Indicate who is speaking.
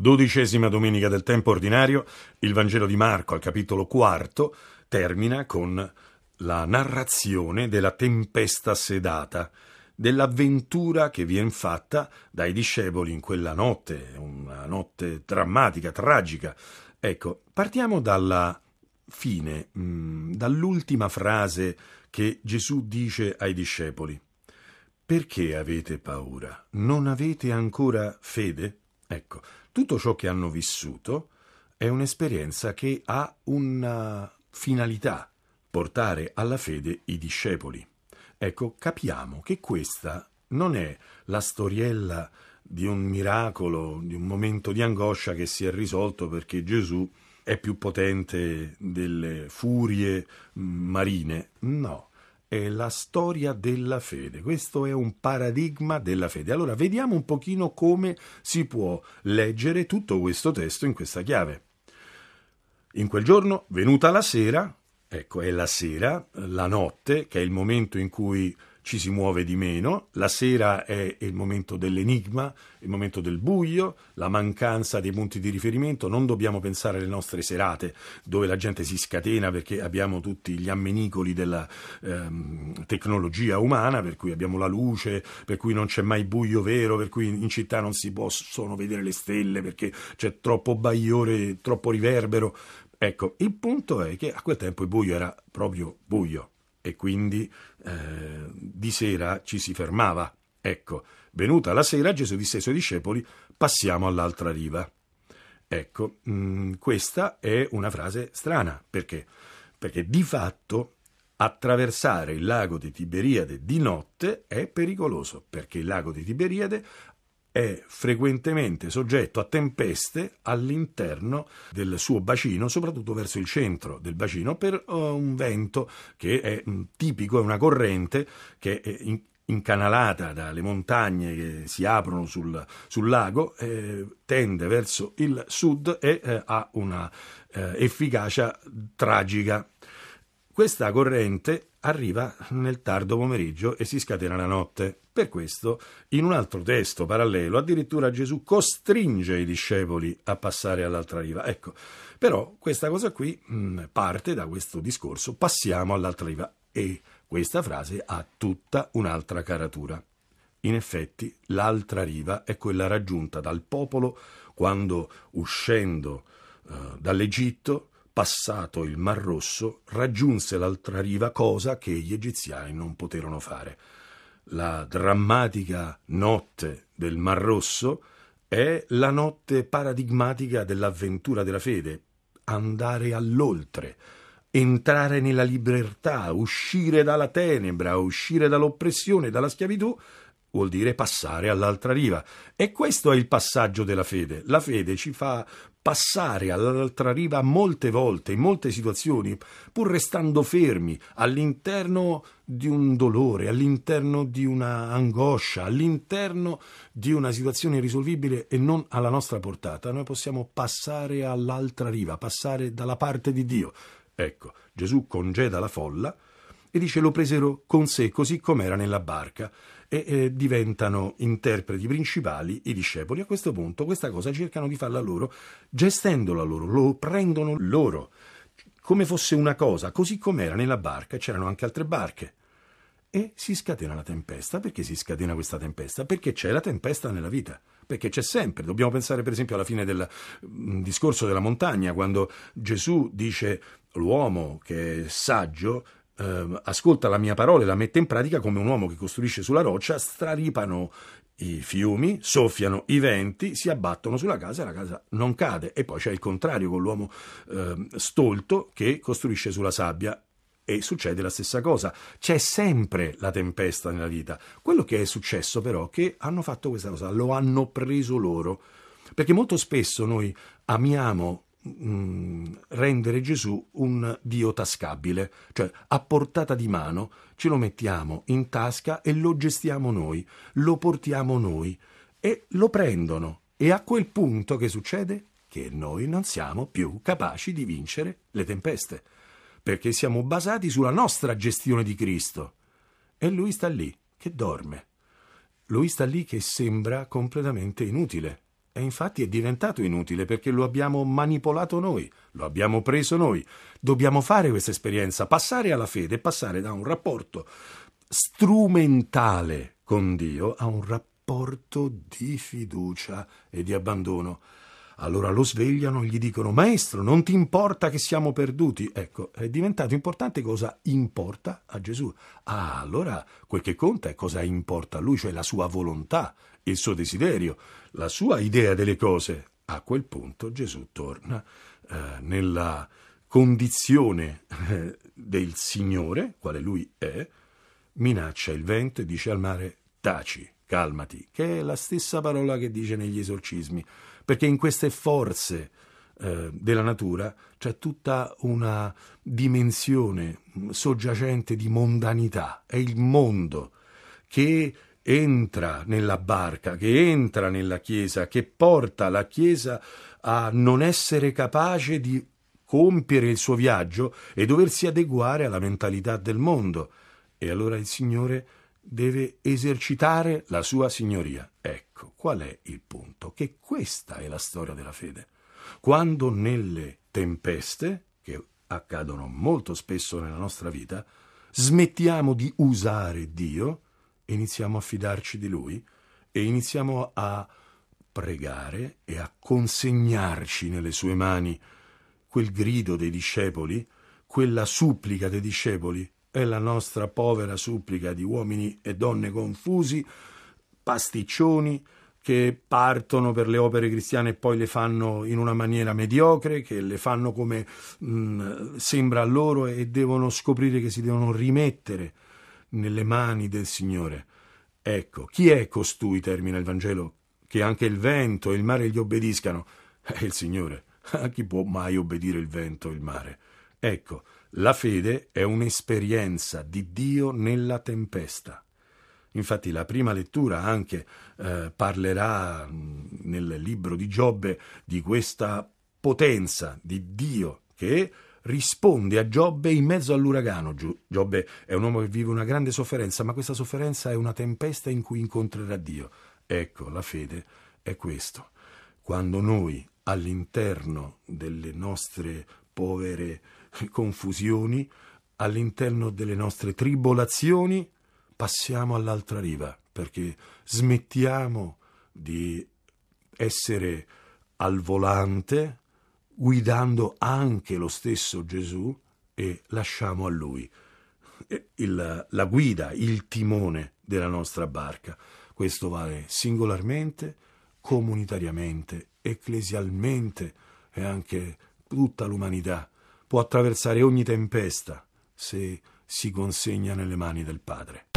Speaker 1: Dodicesima domenica del tempo ordinario, il Vangelo di Marco al capitolo quarto termina con la narrazione della tempesta sedata, dell'avventura che viene fatta dai discepoli in quella notte, una notte drammatica, tragica. Ecco, partiamo dalla fine, mm, dall'ultima frase che Gesù dice ai discepoli. Perché avete paura? Non avete ancora fede? Ecco, tutto ciò che hanno vissuto è un'esperienza che ha una finalità, portare alla fede i discepoli. Ecco, capiamo che questa non è la storiella di un miracolo, di un momento di angoscia che si è risolto perché Gesù è più potente delle furie mm, marine. No, è la storia della fede. Questo è un paradigma della fede. Allora vediamo un pochino come si può leggere tutto questo testo in questa chiave. In quel giorno, venuta la sera, ecco, è la sera, la notte, che è il momento in cui ci si muove di meno, la sera è il momento dell'enigma, il momento del buio, la mancanza dei punti di riferimento, non dobbiamo pensare alle nostre serate dove la gente si scatena perché abbiamo tutti gli ammenicoli della ehm, tecnologia umana, per cui abbiamo la luce, per cui non c'è mai buio vero, per cui in città non si possono vedere le stelle perché c'è troppo bagliore, troppo riverbero. Ecco, il punto è che a quel tempo il buio era proprio buio e quindi eh, di sera ci si fermava. Ecco, venuta la sera Gesù disse ai suoi discepoli passiamo all'altra riva. Ecco, mh, mm, questa è una frase strana, perché? Perché di fatto attraversare il lago di Tiberiade di notte è pericoloso, perché il lago di Tiberiade è frequentemente soggetto a tempeste all'interno del suo bacino, soprattutto verso il centro del bacino, per eh, un vento che è mm, tipico, è una corrente che è in, incanalata dalle montagne che si aprono sul, sul lago, eh, tende verso il sud e eh, ha una eh, efficacia tragica. Questa corrente arriva nel tardo pomeriggio e si scatena la notte. Per questo, in un altro testo parallelo, addirittura Gesù costringe i discepoli a passare all'altra riva. Ecco, però questa cosa qui mh, mm, parte da questo discorso, passiamo all'altra riva. E questa frase ha tutta un'altra caratura. In effetti, l'altra riva è quella raggiunta dal popolo quando, uscendo eh, dall'Egitto, passato il Mar Rosso, raggiunse l'altra riva, cosa che gli egiziani non poterono fare. La drammatica notte del Mar Rosso è la notte paradigmatica dell'avventura della fede, andare all'oltre, entrare nella libertà, uscire dalla tenebra, uscire dall'oppressione, dalla schiavitù, vuol dire passare all'altra riva. E questo è il passaggio della fede. La fede ci fa passare all'altra riva molte volte, in molte situazioni, pur restando fermi all'interno di un dolore, all'interno di una angoscia, all'interno di una situazione irrisolvibile e non alla nostra portata, noi possiamo passare all'altra riva, passare dalla parte di Dio. Ecco, Gesù congeda la folla, e dice lo presero con sé così com'era nella barca e eh, diventano interpreti principali i discepoli. A questo punto questa cosa cercano di farla loro, gestendola loro, lo prendono loro, come fosse una cosa, così com'era nella barca, c'erano anche altre barche. E si scatena la tempesta. Perché si scatena questa tempesta? Perché c'è la tempesta nella vita perché c'è sempre. Dobbiamo pensare per esempio alla fine del mm, discorso della montagna, quando Gesù dice l'uomo che è saggio eh, ascolta la mia parola e la mette in pratica come un uomo che costruisce sulla roccia, straripano i fiumi, soffiano i venti, si abbattono sulla casa e la casa non cade. E poi c'è il contrario con l'uomo eh, stolto che costruisce sulla sabbia e succede la stessa cosa. C'è sempre la tempesta nella vita. Quello che è successo però è che hanno fatto questa cosa, lo hanno preso loro. Perché molto spesso noi amiamo mh, mm, rendere Gesù un Dio tascabile, cioè a portata di mano ce lo mettiamo in tasca e lo gestiamo noi, lo portiamo noi e lo prendono. E a quel punto che succede? Che noi non siamo più capaci di vincere le tempeste, perché siamo basati sulla nostra gestione di Cristo. E lui sta lì, che dorme. Lui sta lì che sembra completamente inutile e infatti è diventato inutile perché lo abbiamo manipolato noi, lo abbiamo preso noi. Dobbiamo fare questa esperienza, passare alla fede, passare da un rapporto strumentale con Dio a un rapporto di fiducia e di abbandono. Allora lo svegliano, gli dicono maestro, non ti importa che siamo perduti? Ecco, è diventato importante cosa importa a Gesù. Ah, allora quel che conta è cosa importa a lui, cioè la sua volontà, il suo desiderio, la sua idea delle cose. A quel punto Gesù torna eh, nella condizione eh, del Signore, quale lui è, minaccia il vento e dice al mare taci calmati, che è la stessa parola che dice negli esorcismi, perché in queste forze eh, della natura c'è tutta una dimensione soggiacente di mondanità, è il mondo che entra nella barca, che entra nella Chiesa, che porta la Chiesa a non essere capace di compiere il suo viaggio e doversi adeguare alla mentalità del mondo. E allora il Signore deve esercitare la sua signoria. Ecco, qual è il punto? Che questa è la storia della fede. Quando nelle tempeste, che accadono molto spesso nella nostra vita, smettiamo di usare Dio, iniziamo a fidarci di Lui e iniziamo a pregare e a consegnarci nelle sue mani quel grido dei discepoli, quella supplica dei discepoli, è la nostra povera supplica di uomini e donne confusi, pasticcioni, che partono per le opere cristiane e poi le fanno in una maniera mediocre, che le fanno come mh, mm, sembra a loro e devono scoprire che si devono rimettere nelle mani del Signore. Ecco, chi è costui, termina il Vangelo, che anche il vento e il mare gli obbediscano? È eh, il Signore. A chi può mai obbedire il vento e il mare? Ecco, la fede è un'esperienza di Dio nella tempesta. Infatti la prima lettura anche eh, parlerà nel libro di Giobbe di questa potenza di Dio che risponde a Giobbe in mezzo all'uragano. Giobbe è un uomo che vive una grande sofferenza, ma questa sofferenza è una tempesta in cui incontrerà Dio. Ecco, la fede è questo. Quando noi all'interno delle nostre povere confusioni, all'interno delle nostre tribolazioni, passiamo all'altra riva, perché smettiamo di essere al volante, guidando anche lo stesso Gesù e lasciamo a lui il, la guida, il timone della nostra barca. Questo vale singolarmente, comunitariamente, ecclesialmente e anche tutta l'umanità può attraversare ogni tempesta se si consegna nelle mani del Padre.